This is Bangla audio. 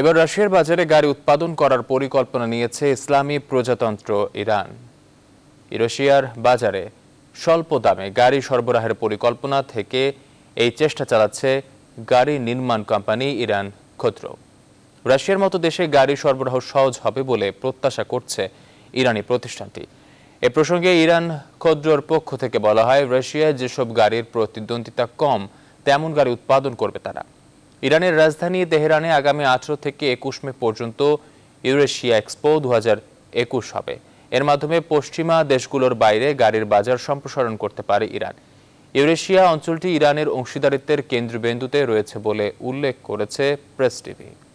এবার রাশিয়ার বাজারে গাড়ি উৎপাদন করার পরিকল্পনা নিয়েছে ইসলামী প্রজাতন্ত্র ইরান রাশিয়ার বাজারে স্বল্প দামে গাড়ি সরবরাহের পরিকল্পনা থেকে এই চেষ্টা চালাচ্ছে গাড়ি নির্মাণ কোম্পানি ইরান ক্ষুদ্র রাশিয়ার মতো দেশে গাড়ি সরবরাহ সহজ হবে বলে প্রত্যাশা করছে ইরানি প্রতিষ্ঠানটি এ প্রসঙ্গে ইরান ক্ষুদ্রর পক্ষ থেকে বলা হয় রাশিয়ায় যেসব গাড়ির প্রতিদ্বন্দ্বিতা কম তেমন গাড়ি উৎপাদন করবে তারা ইরানের রাজধানী তেহরানে আগামী আঠেরো থেকে একুশ মে পর্যন্ত ইউরেশিয়া এক্সপো দু একুশ হবে এর মাধ্যমে পশ্চিমা দেশগুলোর বাইরে গাড়ির বাজার সম্প্রসারণ করতে পারে ইরান ইউরেশিয়া অঞ্চলটি ইরানের অংশীদারিত্বের কেন্দ্রবিন্দুতে রয়েছে বলে উল্লেখ করেছে প্রেস টিভি